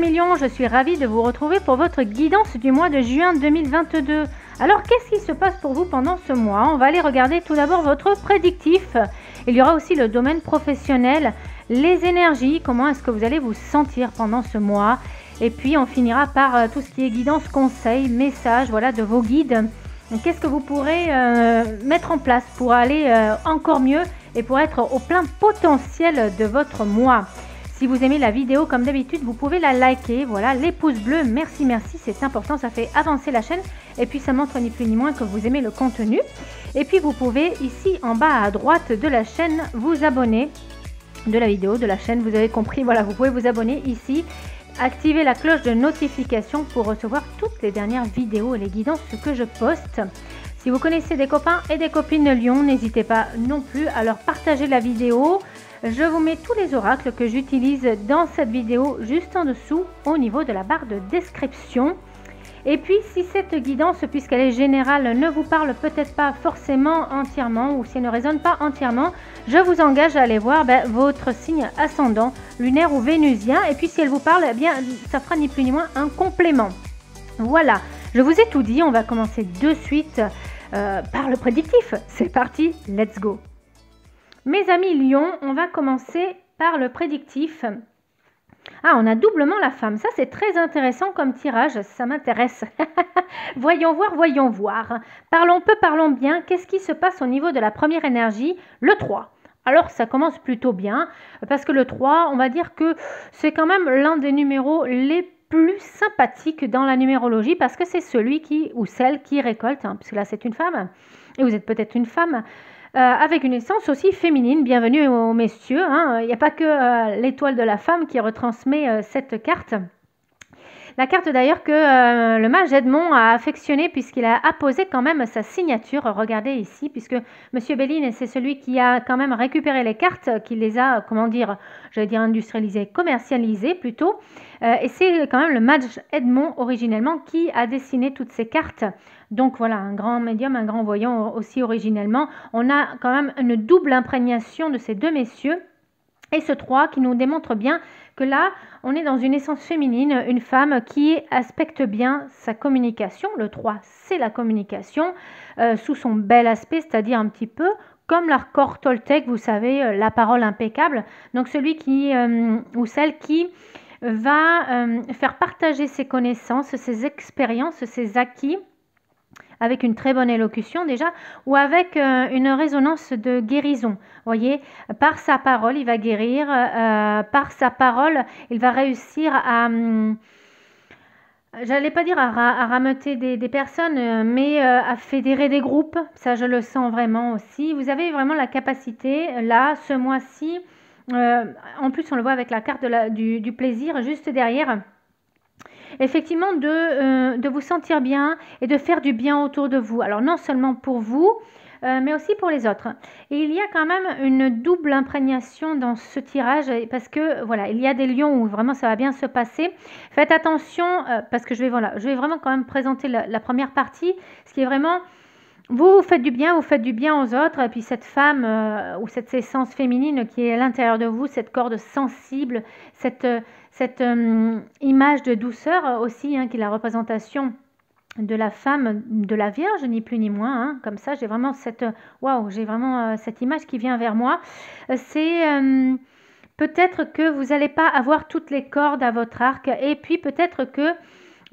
millions je suis ravie de vous retrouver pour votre guidance du mois de juin 2022. Alors qu'est-ce qui se passe pour vous pendant ce mois On va aller regarder tout d'abord votre prédictif. Il y aura aussi le domaine professionnel, les énergies, comment est-ce que vous allez vous sentir pendant ce mois. Et puis on finira par euh, tout ce qui est guidance, conseils, messages, voilà, de vos guides. Qu'est-ce que vous pourrez euh, mettre en place pour aller euh, encore mieux et pour être au plein potentiel de votre mois si vous aimez la vidéo, comme d'habitude, vous pouvez la liker. Voilà, les pouces bleus, merci, merci, c'est important, ça fait avancer la chaîne. Et puis, ça montre ni plus ni moins que vous aimez le contenu. Et puis, vous pouvez, ici, en bas à droite de la chaîne, vous abonner de la vidéo, de la chaîne, vous avez compris. Voilà, vous pouvez vous abonner ici. activer la cloche de notification pour recevoir toutes les dernières vidéos et les guidances que je poste. Si vous connaissez des copains et des copines de Lyon, n'hésitez pas non plus à leur partager la vidéo, je vous mets tous les oracles que j'utilise dans cette vidéo juste en dessous au niveau de la barre de description. Et puis si cette guidance, puisqu'elle est générale, ne vous parle peut-être pas forcément entièrement ou si elle ne résonne pas entièrement, je vous engage à aller voir ben, votre signe ascendant, lunaire ou vénusien. Et puis si elle vous parle, eh bien ça fera ni plus ni moins un complément. Voilà, je vous ai tout dit, on va commencer de suite euh, par le prédictif. C'est parti, let's go mes amis lions, on va commencer par le prédictif. Ah, on a doublement la femme. Ça, c'est très intéressant comme tirage. Ça m'intéresse. voyons voir, voyons voir. Parlons peu, parlons bien. Qu'est-ce qui se passe au niveau de la première énergie Le 3. Alors ça commence plutôt bien, parce que le 3, on va dire que c'est quand même l'un des numéros les plus sympathiques dans la numérologie, parce que c'est celui qui, ou celle qui récolte, hein, puisque là c'est une femme, et vous êtes peut-être une femme, euh, avec une essence aussi féminine. Bienvenue aux messieurs. Hein. Il n'y a pas que euh, l'étoile de la femme qui retransmet euh, cette carte. La carte d'ailleurs que euh, le mage Edmond a affectionné puisqu'il a apposé quand même sa signature. Regardez ici, puisque Monsieur Belline, c'est celui qui a quand même récupéré les cartes, qui les a, comment dire, je dire industrialisées, commercialisées plutôt. Euh, et c'est quand même le mage Edmond originellement qui a dessiné toutes ces cartes. Donc voilà, un grand médium, un grand voyant aussi originellement. On a quand même une double imprégnation de ces deux messieurs. Et ce 3 qui nous démontre bien que là, on est dans une essence féminine, une femme qui aspecte bien sa communication. Le 3, c'est la communication euh, sous son bel aspect, c'est-à-dire un petit peu comme l'accord Toltec, vous savez, euh, la parole impeccable. Donc celui qui euh, ou celle qui va faire partager ses connaissances, ses expériences, ses acquis avec une très bonne élocution déjà, ou avec euh, une résonance de guérison. Vous Voyez, par sa parole, il va guérir, euh, par sa parole, il va réussir à... je hum, J'allais pas dire à, ra des, personnes, euh, mais à fédérer des groupes. Ça, je le sens vraiment aussi. Vous avez vraiment la capacité, là, ce mois-ci, en plus, on le voit avec la carte du plaisir juste derrière effectivement euh, de, vous sentir bien et de faire du bien autour de vous. Alors non seulement pour vous, euh, mais aussi pour les autres. Et il y a quand même une double imprégnation dans ce tirage parce que voilà, il y a des lions où vraiment ça va bien se passer. Faites attention euh, parce que je vais, voilà, je vais vraiment quand même présenter la, première partie, ce qui est vraiment vous, vous faites du bien, vous faites du bien aux autres, et puis cette femme ou cette essence féminine qui est à l'intérieur de vous, cette corde sensible, cette, cette euh, image de douceur aussi, hein, qui est la représentation de la femme, de la Vierge, ni plus ni moins. Hein. comme ça, j'ai vraiment cette waouh, j'ai vraiment euh, cette image qui vient vers moi. Euh, c'est peut-être que vous n'allez pas avoir toutes les cordes à votre arc, et puis peut-être que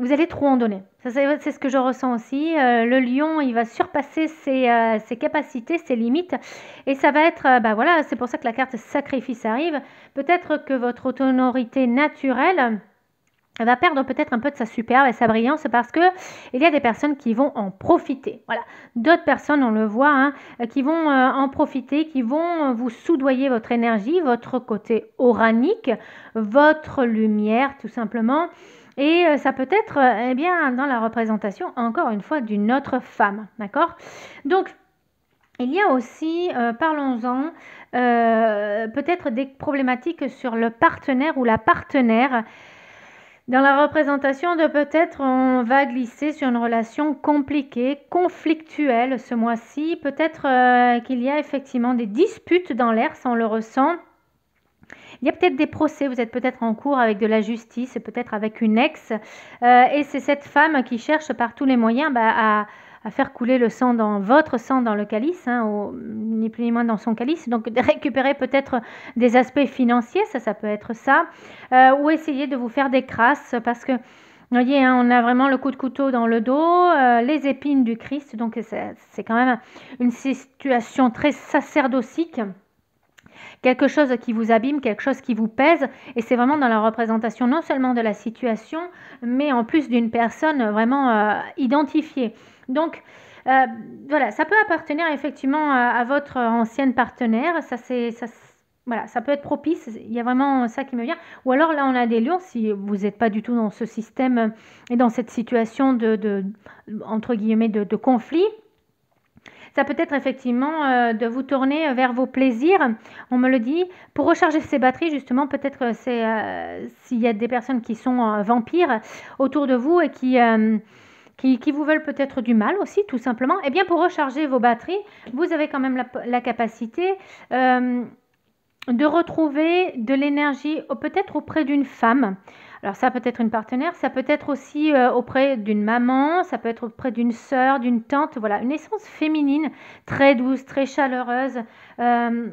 vous allez trop en donner. C'est ce que je ressens aussi. Euh, le lion, il va surpasser euh, ses, capacités, ses limites. Et ça va être, euh, bah voilà, c'est pour ça que la carte sacrifice arrive. Peut-être que votre autorité naturelle va perdre peut-être un peu de sa superbe et sa brillance parce que il y a des personnes qui vont en profiter. Voilà, d'autres personnes, on le voit, hein, qui vont en profiter, qui vont vous soudoyer votre énergie, votre côté oranique, votre lumière, tout simplement. Et euh, ça peut être, euh, eh bien, dans la représentation, encore une fois, d'une autre femme. D'accord Donc, il y a aussi, euh, parlons-en, peut-être des problématiques sur le partenaire ou la partenaire. Dans la représentation de peut-être, on va glisser sur une relation compliquée, conflictuelle ce mois-ci. Peut-être qu'il y a effectivement des disputes dans l'air, ça on le ressent. Il y a peut-être des procès, vous êtes peut-être en cours avec de la justice, peut-être avec une ex, euh, et c'est cette femme qui cherche par tous les moyens bah, à, faire couler le sang dans votre sang, dans le calice, hein, ni plus ni moins dans son calice, donc récupérer peut-être des aspects financiers, ça, ça peut être ça, euh, ou essayer de vous faire des crasses parce que vous voyez, hein, on a vraiment le coup de couteau dans le dos, euh, les épines du Christ, donc c'est quand même une situation très sacerdotique quelque chose qui vous abîme, quelque chose qui vous pèse. Et c'est vraiment dans la représentation non seulement de la situation, mais en plus d'une personne vraiment euh, identifiée. Donc, euh, voilà, ça peut appartenir effectivement euh, à, votre ancienne partenaire. Ça, c'est, voilà, ça peut être propice. Il y a vraiment ça qui me vient. Ou alors là, on a des lions. Si vous n'êtes pas du tout dans ce système et dans cette situation de, de entre guillemets, de, de conflit, ça peut être effectivement euh, de vous tourner euh, vers vos plaisirs, on me le dit, pour recharger ses batteries, justement, peut-être euh, c'est s'il y a des personnes qui sont vampires autour de vous et qui... Qui, vous veulent peut-être du mal aussi, tout simplement, et eh bien pour recharger vos batteries, vous avez quand même la, capacité de retrouver de l'énergie peut-être auprès d'une femme. Alors ça peut être une partenaire, ça peut être aussi euh, auprès d'une maman, ça peut être auprès d'une sœur, d'une tante, voilà, une essence féminine, très douce, très chaleureuse. Euh,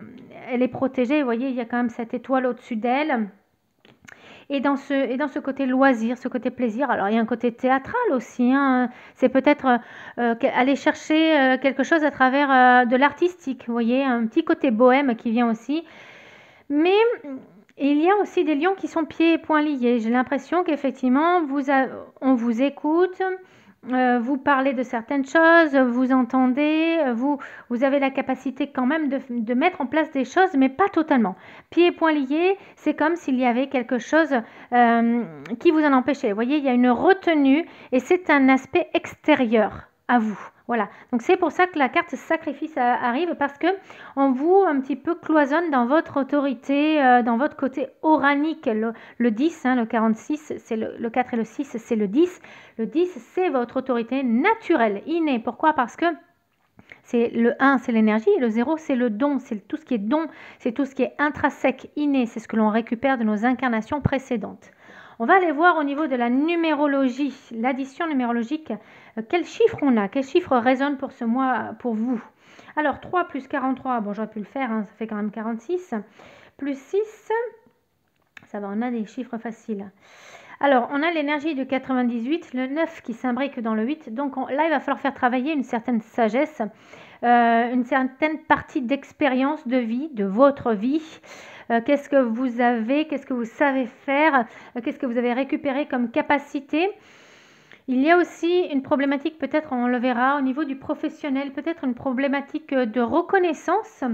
elle est protégée, vous voyez, il y a quand même cette étoile au-dessus d'elle. Et dans, ce, et dans ce côté loisir, ce côté plaisir, alors il y a un côté théâtral aussi. Hein. C'est peut-être euh, aller chercher quelque chose à travers de l'artistique, vous voyez, un petit côté bohème qui vient aussi. Mais il y a aussi des lions qui sont pieds et poings liés. J'ai l'impression qu'effectivement, vous on vous écoute, euh, vous parlez de certaines choses, vous entendez, vous, vous avez la capacité quand même de, mettre en place des choses, mais pas totalement. Pieds et poings liés, c'est comme s'il y avait quelque chose euh, qui vous en empêchait. Vous voyez, il y a une retenue et c'est un aspect extérieur à vous. Voilà. Donc c'est pour ça que la carte sacrifice euh, arrive parce que on vous un petit peu cloisonne dans votre autorité, euh, dans votre côté oranique. Le, 10, le 46, hein, c'est le, 4 et le 6, c'est le 10. Le 10, c'est votre autorité naturelle, innée. Pourquoi Parce que c'est le 1, c'est l'énergie, et le 0, c'est le don, c'est tout ce qui est don, c'est tout ce qui est intrinsèque, inné, c'est ce que l'on récupère de nos incarnations précédentes. On va aller voir au niveau de la numérologie, l'addition numérologique, euh, quels chiffres on a, quels chiffres résonnent pour ce mois pour vous. Alors 3 plus 43, bon j'aurais pu le faire, hein, ça fait quand même 46, plus 6, ça va, on a des chiffres faciles. Alors, on a l'énergie du 98, le 9 qui s'imbrique dans le 8. Donc là, il va falloir faire travailler une certaine sagesse, euh, une certaine partie d'expérience de vie, de votre vie, euh, qu'est-ce que vous avez, qu'est-ce que vous savez faire, euh, qu'est-ce que vous avez récupéré comme capacité. Il y a aussi une problématique, peut-être on le verra au niveau du professionnel, peut-être une problématique euh, de reconnaissance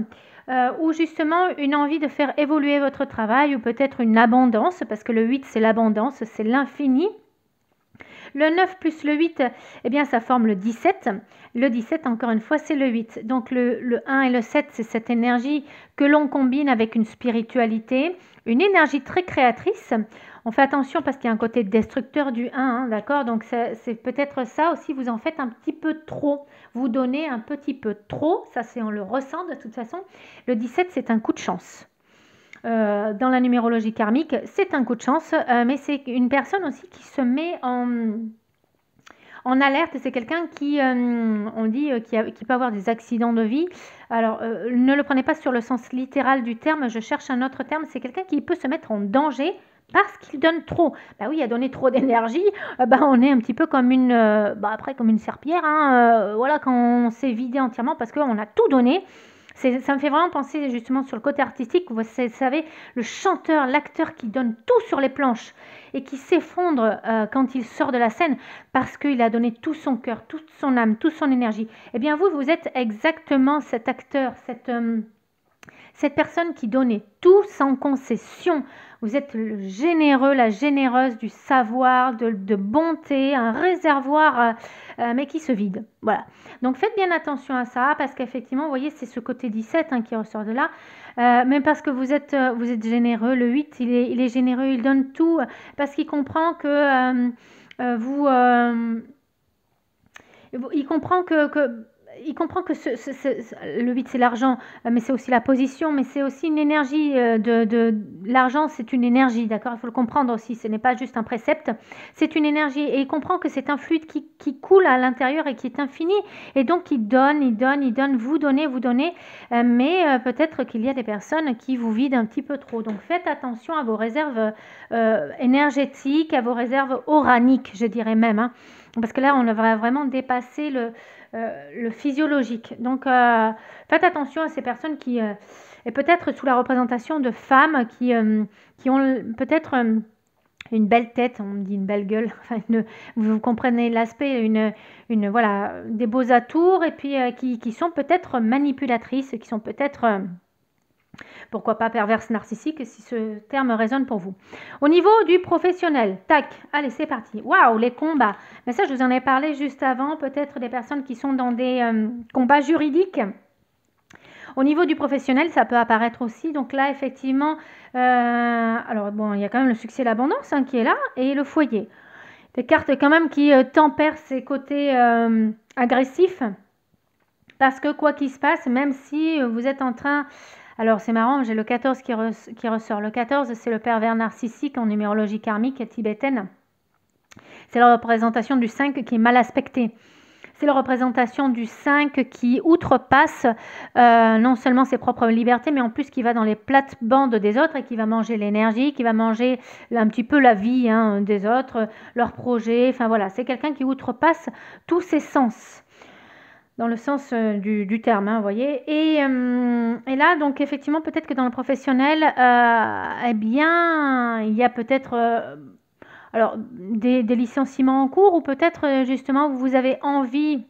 ou justement une envie de faire évoluer votre travail ou peut-être une abondance, parce que le 8 c'est l'abondance, c'est l'infini. Le 9 plus le 8, eh bien, ça forme le 17. Le 17, encore une fois, c'est le 8. Donc le, 1 et le 7, c'est cette énergie que l'on combine avec une spiritualité, une énergie très créatrice. On fait attention parce qu'il y a un côté destructeur du 1, hein, d'accord Donc c'est peut-être ça aussi, vous en faites un petit peu trop. Vous donnez un petit peu trop, ça c'est on le ressent de toute façon. Le 17, c'est un coup de chance. Euh, dans la numérologie karmique, c'est un coup de chance, euh, mais c'est une personne aussi qui se met en, alerte. C'est quelqu'un qui, euh, on dit, qui, peut avoir des accidents de vie. Alors, ne le prenez pas sur le sens littéral du terme, je cherche un autre terme. C'est quelqu'un qui peut se mettre en danger parce qu'il donne trop. Ben oui, il a donné trop d'énergie, Ben, on est un petit peu comme une, bah, après comme une serpillère. Hein, voilà, quand on s'est vidé entièrement parce qu'on a tout donné. Ça me fait vraiment penser justement sur le côté artistique. Vous savez, le chanteur, l'acteur qui donne tout sur les planches et qui s'effondre euh, quand il sort de la scène parce qu'il a donné tout son cœur, toute son âme, toute son énergie. Eh bien, vous, vous êtes exactement cet acteur, cette, euh, cette personne qui donnait tout sans concession vous êtes le généreux, la généreuse du savoir, de, bonté, un réservoir, euh, euh, mais qui se vide. Voilà. Donc faites bien attention à ça, parce qu'effectivement, vous voyez, c'est ce côté 17 hein, qui ressort de là. Euh, Même parce que vous êtes, vous êtes généreux, le 8, il est, il est généreux, il donne tout, parce qu'il comprend que vous... il comprend que, que il comprend que le 8, c'est l'argent, euh, mais c'est aussi la position, mais c'est aussi une énergie. Euh, de, l'argent, c'est une énergie, d'accord Il faut le comprendre aussi. Ce n'est pas juste un précepte, c'est une énergie. Et il comprend que c'est un fluide qui, coule à l'intérieur et qui est infini. Et donc, il donne, il donne, il donne, vous donnez, vous donnez. Euh, mais peut-être qu'il y a des personnes qui vous vident un petit peu trop. Donc, faites attention à vos réserves énergétiques, à vos réserves oraniques, je dirais même. Hein. parce que là, on devrait vraiment dépasser le, euh, le physiologique. Donc euh, faites attention à ces personnes qui, sont euh, peut-être sous la représentation de femmes qui, qui ont peut-être une belle tête, on dit une belle gueule, enfin vous comprenez l'aspect, une, une, voilà, des beaux atours, et puis qui, qui, sont peut-être manipulatrices, qui sont peut-être... Pourquoi pas perverse narcissique si ce terme résonne pour vous. Au niveau du professionnel, tac, allez, c'est parti. Waouh, les combats. Mais ça, je vous en ai parlé juste avant, peut-être des personnes qui sont dans des euh, combats juridiques. Au niveau du professionnel, ça peut apparaître aussi. Donc là, effectivement, euh, alors bon, il y a quand même le succès, l'abondance hein, qui est là, et le foyer. Des cartes quand même qui euh, tempèrent ces côtés agressifs. Parce que quoi qu'il se passe, même si vous êtes en train alors c'est marrant, j'ai le 14 qui, ressort. Le 14, c'est le pervers narcissique en numérologie karmique tibétaine. C'est la représentation du 5 qui est mal aspecté. C'est la représentation du 5 qui outrepasse euh, non seulement ses propres libertés, mais en plus qui va dans les plates-bandes des autres et qui va manger l'énergie, qui va manger un petit peu la vie hein, des autres, leurs projets. Enfin voilà, c'est quelqu'un qui outrepasse tous ses sens dans le sens euh, du, terme, hein, vous voyez. Et, euh, et, là, donc effectivement, peut-être que dans le professionnel, euh, eh bien, il y a peut-être alors des, licenciements en cours ou peut-être justement vous avez envie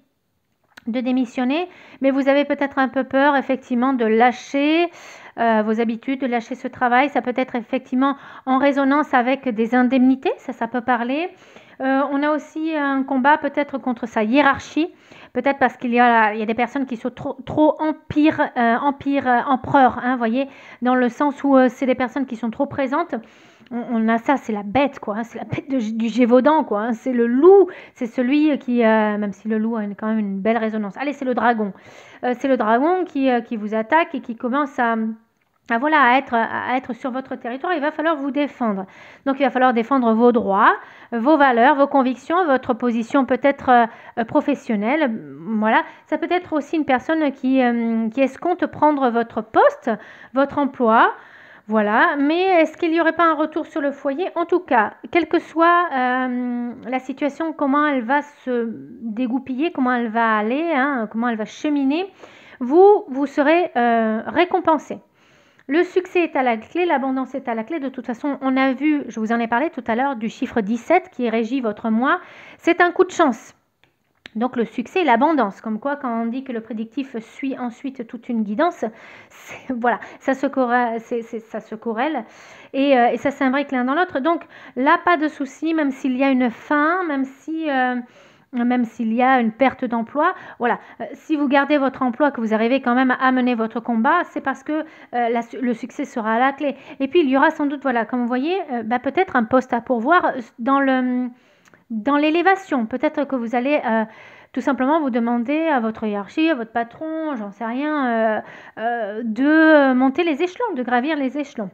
de démissionner, mais vous avez peut-être un peu peur effectivement de lâcher vos habitudes, de lâcher ce travail. Ça peut être effectivement en résonance avec des indemnités, ça, ça peut parler. on a aussi un combat peut-être contre sa hiérarchie. Peut-être parce qu'il y, y, a des personnes qui sont trop, trop empire, euh, empire euh, empereur, hein, voyez, dans le sens où euh, c'est des personnes qui sont trop présentes. On, a ça, c'est la bête, quoi. Hein, c'est la bête du Gévaudan, quoi. Hein, c'est le loup, c'est celui qui, même si le loup a quand même une belle résonance. Allez, c'est le dragon. c'est le dragon qui vous attaque et qui commence à ah, voilà, à être, être sur votre territoire, il va falloir vous défendre. Donc il va falloir défendre vos droits, vos valeurs, vos convictions, votre position peut-être euh, professionnelle. Voilà, ça peut être aussi une personne qui, euh, qui escompte prendre votre poste, votre emploi. Voilà, mais est-ce qu'il n'y aurait pas un retour sur le foyer En tout cas, quelle que soit euh, la situation, comment elle va se dégoupiller, comment elle va aller, hein, comment elle va cheminer, vous, vous serez récompensé. Le succès est à la clé, l'abondance est à la clé. De toute façon, on a vu, je vous en ai parlé tout à l'heure, du chiffre 17 qui régit votre mois. C'est un coup de chance. Donc le succès et l'abondance, comme quoi quand on dit que le prédictif suit ensuite toute une guidance, voilà, ça se, corrèle, ça se euh, et, ça s'imbrique l'un dans l'autre. Donc là, pas de souci, même s'il y a une fin, même si euh, même s'il y a une perte d'emploi. Voilà, euh, si vous gardez votre emploi, que vous arrivez quand même à mener votre combat, c'est parce que euh, le succès sera à la clé. Et puis il y aura sans doute, voilà, comme vous voyez, euh, bah, peut-être un poste à pourvoir dans le dans l'élévation. Peut-être que vous allez tout simplement vous demander à votre hiérarchie, à votre patron, j'en sais rien, de monter les échelons, de gravir les échelons.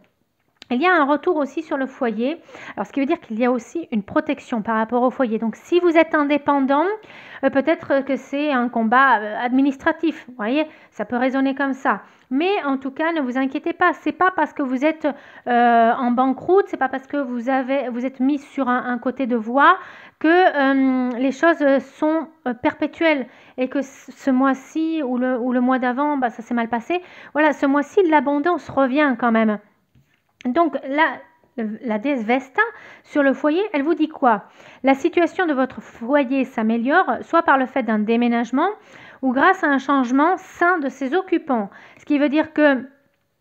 Il y a un retour aussi sur le foyer, alors ce qui veut dire qu'il y a aussi une protection par rapport au foyer. Donc si vous êtes indépendant, euh, peut-être que c'est un combat euh, administratif, vous voyez, ça peut résonner comme ça. Mais en tout cas, ne vous inquiétez pas, c'est pas parce que vous êtes euh, en banqueroute, c'est pas parce que vous, avez, vous êtes mis sur un, côté de voie que les choses sont perpétuelles et que ce mois-ci ou le, ou le mois d'avant, bah, ça s'est mal passé. Voilà, ce mois-ci, l'abondance revient quand même. Donc la déesse Vesta, sur le foyer, elle vous dit quoi La situation de votre foyer s'améliore, soit par le fait d'un déménagement ou grâce à un changement sain de ses occupants. Ce qui veut dire que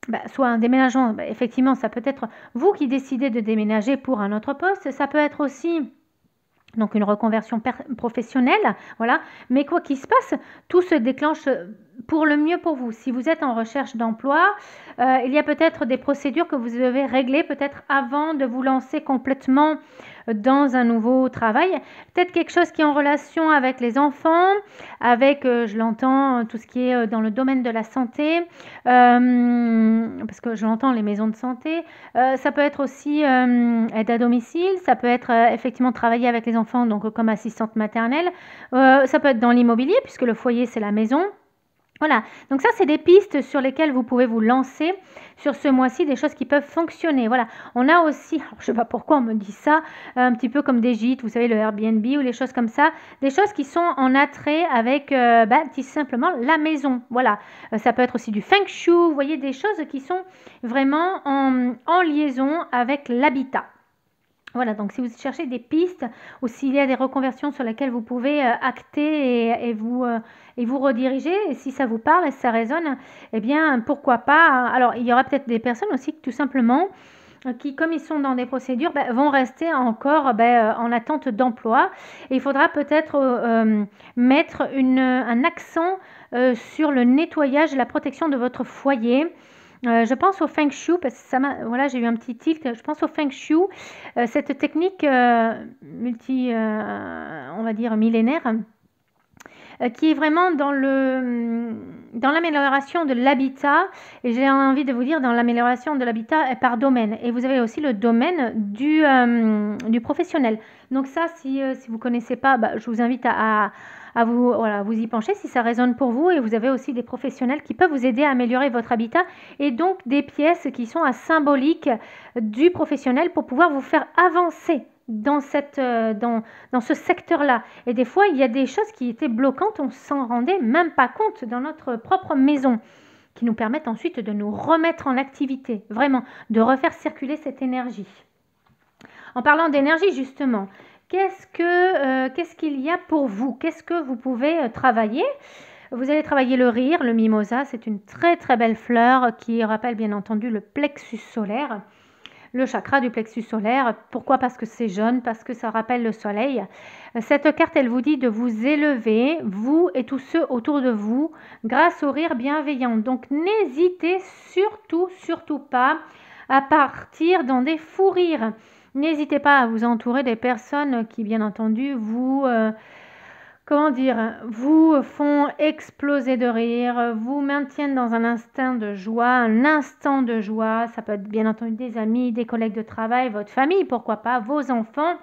bah, soit un déménagement, bah, effectivement, ça peut être vous qui décidez de déménager pour un autre poste, ça peut être aussi donc une reconversion professionnelle, voilà. Mais quoi qu'il se passe, tout se déclenche pour le mieux pour vous. Si vous êtes en recherche d'emploi, euh, il y a peut-être des procédures que vous devez régler peut-être avant de vous lancer complètement dans un nouveau travail. Peut-être quelque chose qui est en relation avec les enfants, avec, euh, je l'entends, tout ce qui est euh, dans le domaine de la santé, parce que je l'entends, les maisons de santé. ça peut être aussi aide à domicile, ça peut être effectivement travailler avec les enfants, donc comme assistante maternelle. ça peut être dans l'immobilier, puisque le foyer, c'est la maison. Voilà, donc ça c'est des pistes sur lesquelles vous pouvez vous lancer sur ce mois-ci, des choses qui peuvent fonctionner. Voilà, on a aussi, je ne sais pas pourquoi on me dit ça, euh, un petit peu comme des gîtes, vous savez, le Airbnb ou les choses comme ça, des choses qui sont en attrait avec euh, bah, simplement la maison. Voilà, euh, ça peut être aussi du feng shui, vous voyez, des choses qui sont vraiment en liaison avec l'habitat. Voilà, donc si vous cherchez des pistes ou s'il y a des reconversions sur lesquelles vous pouvez euh, acter et, et vous, euh, et vous rediriger, et si ça vous parle et ça résonne, eh bien pourquoi pas. Hein. Alors il y aura peut-être des personnes aussi qui tout simplement euh, qui, comme ils sont dans des procédures, ben, vont rester encore ben, en attente d'emploi. Il faudra peut-être mettre une, un accent sur le nettoyage et la protection de votre foyer euh, je pense au Feng Shui, parce que ça voilà, j'ai eu un petit tilt. Je pense au Feng Shui, euh, cette technique euh, multi, on va dire, millénaire, qui est vraiment dans le mm, dans l'amélioration de l'habitat et j'ai envie de vous dire dans l'amélioration de l'habitat par domaine et vous avez aussi le domaine du, du professionnel donc ça si, si vous connaissez pas bah, je vous invite à à vous, voilà, vous y pencher si ça résonne pour vous. Et vous avez aussi des professionnels qui peuvent vous aider à améliorer votre habitat et donc des pièces qui sont à symbolique du professionnel pour pouvoir vous faire avancer dans, cette, euh, dans, dans ce secteur-là. Et des fois, il y a des choses qui étaient bloquantes, on s'en rendait même pas compte dans notre propre maison, qui nous permettent ensuite de nous remettre en activité, vraiment, de refaire circuler cette énergie. En parlant d'énergie, justement, qu'est-ce que euh, qu'est-ce qu'il y a pour vous Qu'est-ce que vous pouvez euh, travailler vous allez travailler le rire, le mimosa, c'est une très très belle fleur qui rappelle bien entendu le plexus solaire, le chakra du plexus solaire. Pourquoi Parce que c'est jaune, parce que ça rappelle le soleil. Cette carte, elle vous dit de vous élever, vous et tous ceux autour de vous, grâce au rire bienveillant. Donc n'hésitez surtout, surtout pas à partir dans des fous rires. N'hésitez pas à vous entourer des personnes qui, bien entendu, vous... Euh, comment dire, vous font exploser de rire, vous maintiennent dans un instinct de joie, un instant de joie. Ça peut être bien entendu des amis, des collègues de travail, votre famille, pourquoi pas, vos enfants.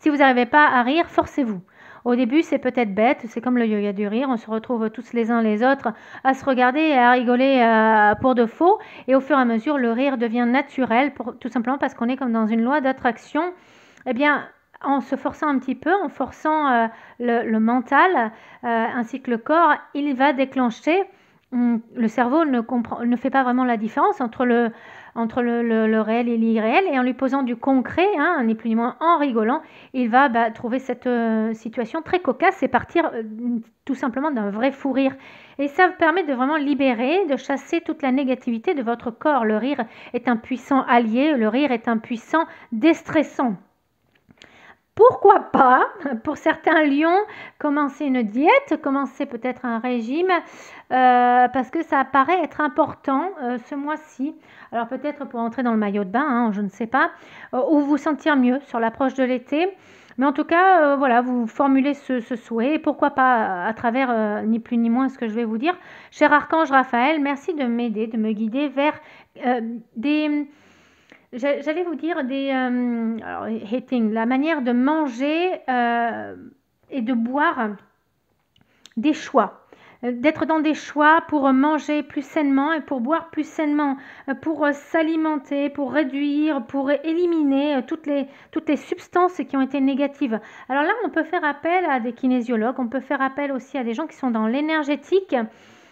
Si vous n'arrivez pas à rire, forcez-vous. Au début, c'est peut-être bête, c'est comme le yoga du rire, on se retrouve tous les uns les autres à se regarder et à rigoler euh, pour de faux. Et au fur et à mesure, le rire devient naturel, tout simplement parce qu'on est comme dans une loi d'attraction. Eh bien, en se forçant un petit peu, en forçant euh, le, mental euh, ainsi que le corps, il va déclencher hmm, le cerveau ne fait pas vraiment la différence entre le, entre le, réel et l'irréel, et en lui posant du concret, hein, ni plus ni moins en rigolant, il va bah, trouver cette euh, situation très cocasse et partir euh, tout simplement d'un vrai fou rire. Et ça vous permet de vraiment libérer, de chasser toute la négativité de votre corps. Le rire est un puissant allié, le rire est un puissant déstressant pourquoi pas, pour certains lions, commencer une diète, commencer peut-être un régime, euh, parce que ça paraît être important euh, ce mois-ci. Alors peut-être pour entrer dans le maillot de bain, hein, je ne sais pas, euh, ou vous sentir mieux sur l'approche de l'été. Mais en tout cas, voilà, vous formulez ce, souhait, pourquoi pas à travers, ni plus ni moins, ce que je vais vous dire. Cher Archange Raphaël, merci de m'aider, de me guider vers des J'allais vous dire des euh, hating, la manière de manger euh, et de boire, des choix euh, d'être dans des choix pour manger plus sainement et pour boire plus sainement, pour s'alimenter, pour réduire, pour éliminer toutes les, toutes les substances qui ont été négatives. Alors là, on peut faire appel à des kinésiologues, on peut faire appel aussi à des gens qui sont dans l'énergétique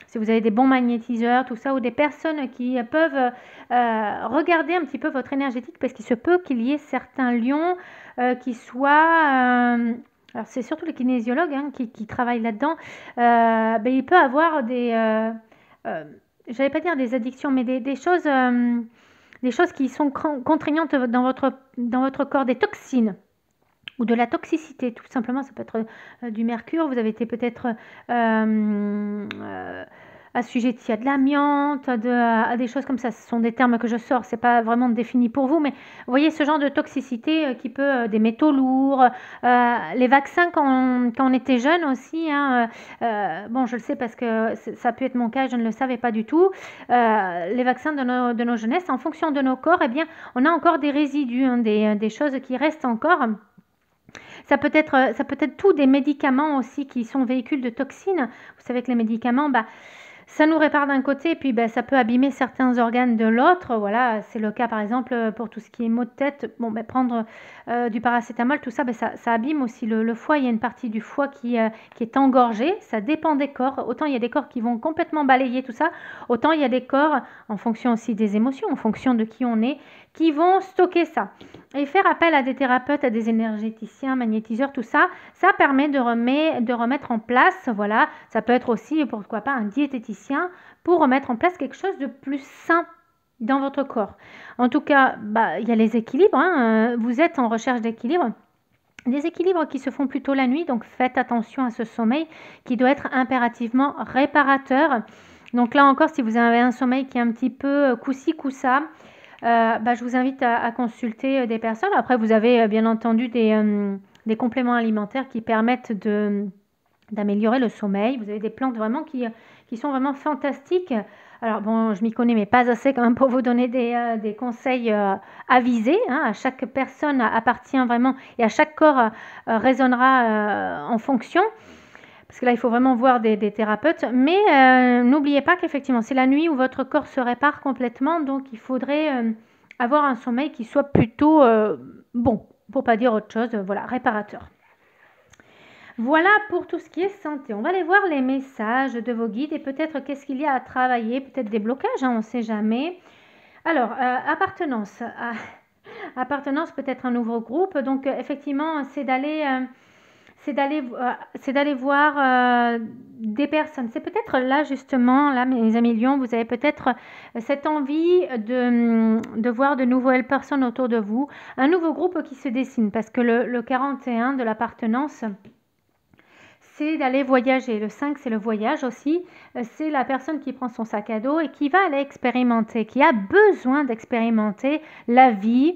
si vous avez des bons magnétiseurs, tout ça, ou des personnes qui euh, peuvent euh, regarder un petit peu votre énergétique, parce qu'il se peut qu'il y ait certains lions euh, qui soient... alors c'est surtout les kinésiologues hein, qui, travaillent là-dedans, ben, il peut avoir des... J'allais pas dire des addictions, mais des, des choses... des choses qui sont contraignantes dans votre, dans votre corps, des toxines ou de la toxicité. Tout simplement, ça peut être euh, du mercure. Vous avez été peut-être euh, euh assujetti à de l'amiante, à, de, des choses comme ça. Ce sont des termes que je sors, ce n'est pas vraiment défini pour vous, mais vous voyez ce genre de toxicité euh, qui peut, des métaux lourds, les vaccins quand on, était jeune aussi, hein, bon je le sais parce que ça a pu être mon cas, je ne le savais pas du tout, les vaccins de nos, de jeunesses, en fonction de nos corps, eh bien on a encore des résidus, hein, des, des choses qui restent encore. Ça peut, être, euh, ça peut être tout des médicaments aussi qui sont véhicules de toxines. Vous savez que les médicaments, bah, ça nous répare d'un côté, et puis bah, ça peut abîmer certains organes de l'autre. Voilà, c'est le cas par exemple euh, pour tout ce qui est maux de tête. Bon, bah, prendre euh, du paracétamol, tout ça, bah, ça, abîme aussi le, foie. Il y a une partie du foie qui, qui est engorgée. Ça dépend des corps. Autant il y a des corps qui vont complètement balayer tout ça, autant il y a des corps, en fonction aussi des émotions, en fonction de qui on est, qui vont stocker ça. Et faire appel à des thérapeutes, à des énergéticiens, magnétiseurs, tout ça, ça permet de, de remettre en place, voilà, ça peut être aussi, pourquoi pas, un diététicien pour remettre en place quelque chose de plus sain dans votre corps. En tout cas, bah, il y a les équilibres, hein, euh, vous êtes en recherche d'équilibre. Des équilibres qui se font plutôt la nuit, donc faites attention à ce sommeil qui doit être impérativement réparateur. Donc là encore, si vous avez un sommeil qui est un petit peu euh, coussi-coussa, euh, bah, je vous invite à, consulter euh, des personnes. Après, vous avez euh, bien entendu des, compléments alimentaires qui permettent d'améliorer le sommeil. Vous avez des plantes vraiment qui, sont vraiment fantastiques. Alors bon, je m'y connais, mais pas assez quand même pour vous donner des, conseils avisés. Hein. À chaque personne appartient vraiment et à chaque corps résonnera en fonction parce que là, il faut vraiment voir des, thérapeutes. Mais euh, n'oubliez pas qu'effectivement, c'est la nuit où votre corps se répare complètement, donc il faudrait euh, avoir un sommeil qui soit plutôt euh, bon, pour pas dire autre chose, voilà, réparateur. Voilà pour tout ce qui est santé. On va aller voir les messages de vos guides et peut-être qu'est-ce qu'il y a à travailler, peut-être des blocages, hein, on ne sait jamais. Alors, appartenance. appartenance peut-être un nouveau groupe. Donc, effectivement, c'est d'aller euh, c'est d'aller voir euh, des personnes. C'est peut-être là justement, là mes amis Lyon, vous avez peut-être euh, cette envie mm, de, voir de nouvelles personnes autour de vous, un nouveau groupe qui se dessine parce que le, le 41 de l'appartenance c'est d'aller voyager. Le 5, c'est le voyage aussi. C'est la personne qui prend son sac à dos et qui va aller expérimenter, qui a besoin d'expérimenter la vie,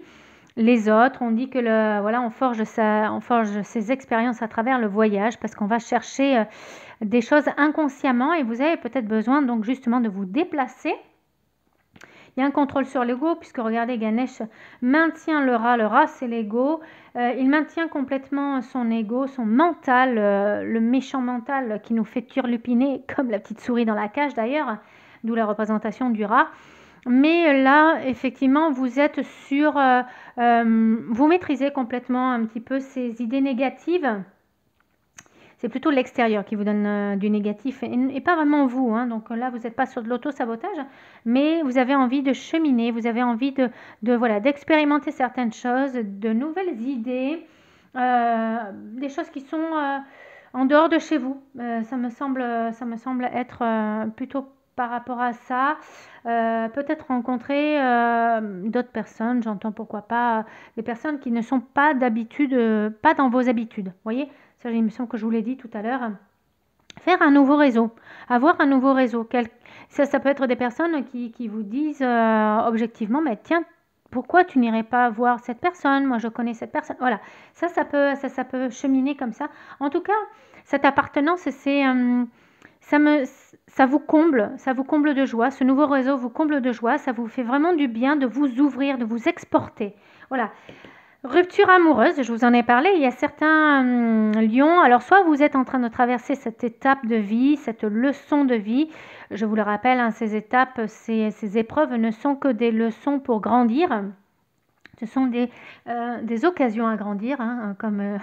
les autres. On dit que le, voilà, on forge, on forge ses expériences à travers le voyage parce qu'on va chercher euh, des choses inconsciemment et vous avez peut-être besoin donc justement de vous déplacer. Il y a un contrôle sur l'ego, puisque regardez, Ganesh maintient le rat. Le rat, c'est l'ego. Euh, il maintient complètement son ego, son mental, euh, le méchant mental qui nous fait turlupiner, comme la petite souris dans la cage d'ailleurs, d'où la représentation du rat. Mais là, effectivement, vous êtes sur... Euh, euh, vous maîtrisez complètement un petit peu ces idées négatives. C'est plutôt l'extérieur qui vous donne euh, du négatif et, pas vraiment vous. Hein. Donc là, vous n'êtes pas sur de l'auto-sabotage, mais vous avez envie de cheminer, vous avez envie de, de voilà d'expérimenter certaines choses, de nouvelles idées, des choses qui sont en dehors de chez vous. ça, me semble, ça me semble être plutôt par rapport à ça, euh, peut-être rencontrer euh, d'autres personnes, j'entends pourquoi pas, euh, des personnes qui ne sont pas d'habitude, pas dans vos habitudes. Vous voyez, ça me semble que je vous l'ai dit tout à l'heure. Faire un nouveau réseau, avoir un nouveau réseau. Ça, ça peut être des personnes qui, qui vous disent objectivement, mais tiens, pourquoi tu n'irais pas voir cette personne Moi, je connais cette personne. Voilà, ça, ça peut, ça, ça peut cheminer comme ça. En tout cas, cette appartenance, c'est ça, vous comble, ça vous comble de joie, ce nouveau réseau vous comble de joie, ça vous fait vraiment du bien de vous ouvrir, de vous exporter. Voilà. Rupture amoureuse, je vous en ai parlé, il y a certains hum, lions, alors soit vous êtes en train de traverser cette étape de vie, cette leçon de vie, je vous le rappelle, hein, ces étapes, ces, épreuves ne sont que des leçons pour grandir, ce sont des, euh, occasions à grandir, hein, euh,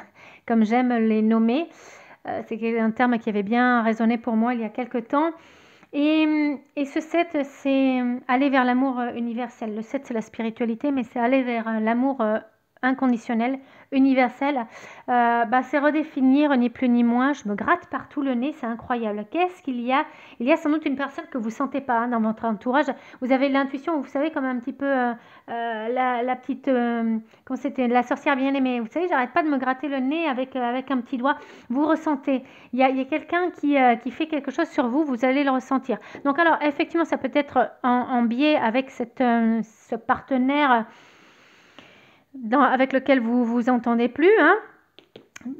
comme j'aime les nommer. Euh, c'est un terme qui avait bien résonné pour moi il y a quelques temps. Et, ce 7, c'est euh, aller vers l'amour euh, universel. Le 7, c'est la spiritualité, mais c'est aller vers l'amour inconditionnel, universel, euh, bah, c'est redéfinir ni plus ni moins. Je me gratte partout le nez, c'est incroyable. Qu'est-ce qu'il y a Il y a sans doute une personne que vous sentez pas hein, dans votre entourage. Vous avez l'intuition, vous savez, comme un petit peu euh, euh, la, la, petite, quand c'était, la sorcière bien aimée. Vous savez, j'arrête pas de me gratter le nez avec, avec un petit doigt. Vous ressentez. Il y a, a quelqu'un qui, qui fait quelque chose sur vous, vous allez le ressentir. Donc alors, effectivement, ça peut être en, en biais avec cette, ce partenaire avec lequel vous vous entendez plus, hein,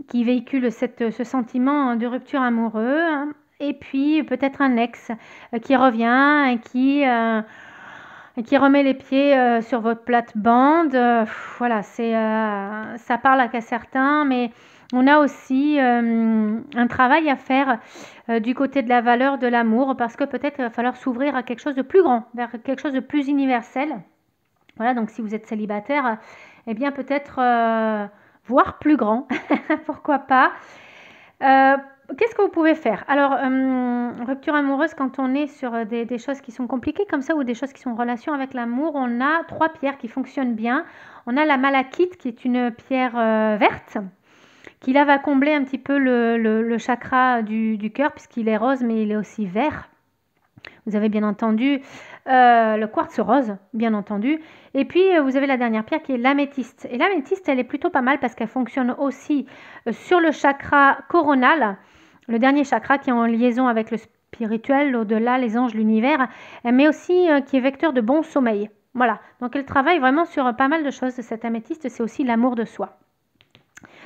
qui véhicule ce sentiment de rupture amoureuse, hein, et puis peut-être un ex euh, qui revient et qui, euh, qui remet les pieds euh, sur votre plate-bande. voilà, c'est, ça parle à certains, mais on a aussi un travail à faire du côté de la valeur de l'amour, parce que peut-être il va falloir s'ouvrir à quelque chose de plus grand, vers quelque chose de plus universel. Voilà, donc si vous êtes célibataire, eh bien peut-être euh, voir plus grand, pourquoi pas. Euh, qu'est-ce que vous pouvez faire Alors, euh, rupture amoureuse, quand on est sur des, choses qui sont compliquées comme ça ou des choses qui sont en relation avec l'amour, on a trois pierres qui fonctionnent bien. On a la malachite qui est une pierre verte qui là va combler un petit peu le, chakra du, du cœur puisqu'il est rose mais il est aussi vert. Vous avez bien entendu euh, le quartz rose, bien entendu. Et puis, euh, vous avez la dernière pierre qui est l'améthyste. Et l'améthyste, elle est plutôt pas mal parce qu'elle fonctionne aussi euh, sur le chakra coronal, le dernier chakra qui est en liaison avec le spirituel, au delà les anges, l'univers, mais aussi qui est vecteur de bon sommeil. Voilà, donc elle travaille vraiment sur pas mal de choses, cette améthyste, c'est aussi l'amour de soi.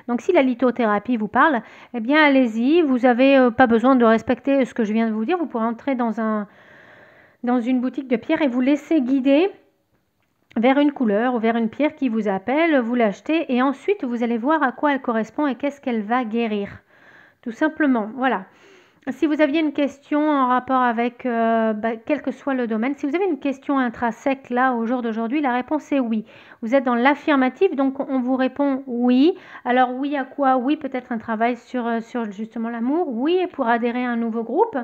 Donc si la lithothérapie vous parle, eh bien allez-y, vous n'avez euh, pas besoin de respecter ce que je viens de vous dire, vous pourrez entrer dans, un, dans une boutique de pierre et vous laisser guider vers une couleur ou vers une pierre qui vous appelle, vous l'achetez et ensuite vous allez voir à quoi elle correspond et qu'est-ce qu'elle va guérir. Tout simplement, voilà si vous aviez une question en rapport avec euh, bah, quel que soit le domaine, si vous avez une question intrinsèque là au jour d'aujourd'hui, la réponse est oui. Vous êtes dans l'affirmatif, donc on vous répond oui. Alors oui à quoi Oui, peut-être un travail sur, euh, sur justement l'amour. Oui, pour adhérer à un nouveau groupe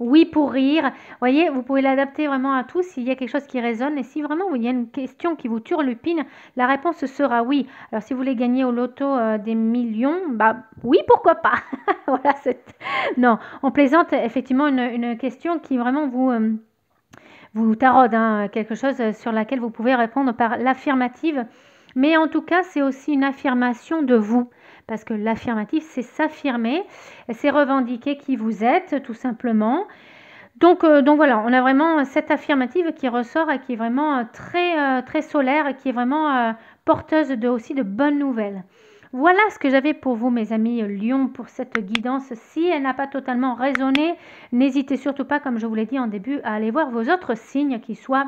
oui pour rire. Vous voyez, vous pouvez l'adapter vraiment à tout s'il y a quelque chose qui résonne. Et si vraiment il y a une question qui vous turlupine, la réponse sera oui. Alors si vous voulez gagner au loto euh, des millions, bah oui, pourquoi pas Voilà, non, on plaisante effectivement une, question qui vraiment vous... Euh, vous taraude hein, quelque chose sur laquelle vous pouvez répondre par l'affirmative. Mais en tout cas, c'est aussi une affirmation de vous parce que l'affirmatif, c'est s'affirmer, c'est revendiquer qui vous êtes, tout simplement. Donc, euh, donc voilà, on a vraiment cette affirmative qui ressort et qui est vraiment euh, très, euh, très solaire et qui est vraiment porteuse de, aussi de bonnes nouvelles. Voilà ce que j'avais pour vous, mes amis Lyon, pour cette guidance. Si elle n'a pas totalement résonné, n'hésitez surtout pas, comme je vous l'ai dit en début, à aller voir vos autres signes qui soient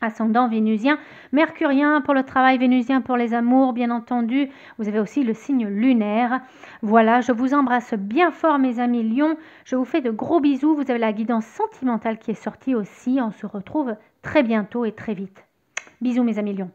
ascendant vénusien, mercurien pour le travail, vénusien pour les amours, bien entendu. Vous avez aussi le signe lunaire. Voilà, je vous embrasse bien fort mes amis Lions. Je vous fais de gros bisous. Vous avez la guidance sentimentale qui est sortie aussi. On se retrouve très bientôt et très vite. Bisous mes amis Lyon.